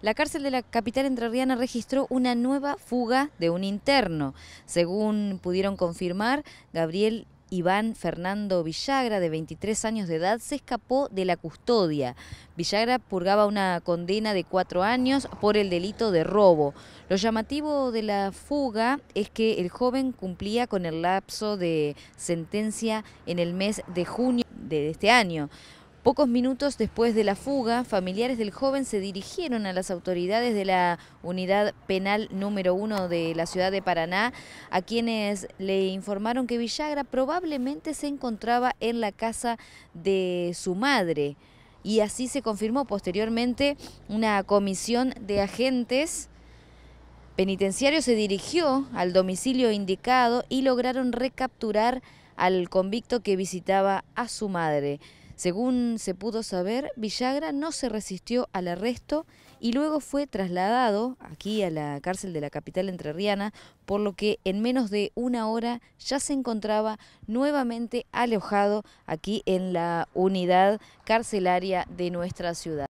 la cárcel de la capital entrerriana registró una nueva fuga de un interno. Según pudieron confirmar, Gabriel Iván Fernando Villagra, de 23 años de edad, se escapó de la custodia. Villagra purgaba una condena de cuatro años por el delito de robo. Lo llamativo de la fuga es que el joven cumplía con el lapso de sentencia en el mes de junio de este año. Pocos minutos después de la fuga, familiares del joven se dirigieron a las autoridades de la unidad penal número uno de la ciudad de Paraná, a quienes le informaron que Villagra probablemente se encontraba en la casa de su madre. Y así se confirmó posteriormente una comisión de agentes penitenciarios se dirigió al domicilio indicado y lograron recapturar al convicto que visitaba a su madre. Según se pudo saber, Villagra no se resistió al arresto y luego fue trasladado aquí a la cárcel de la capital entrerriana, por lo que en menos de una hora ya se encontraba nuevamente alojado aquí en la unidad carcelaria de nuestra ciudad.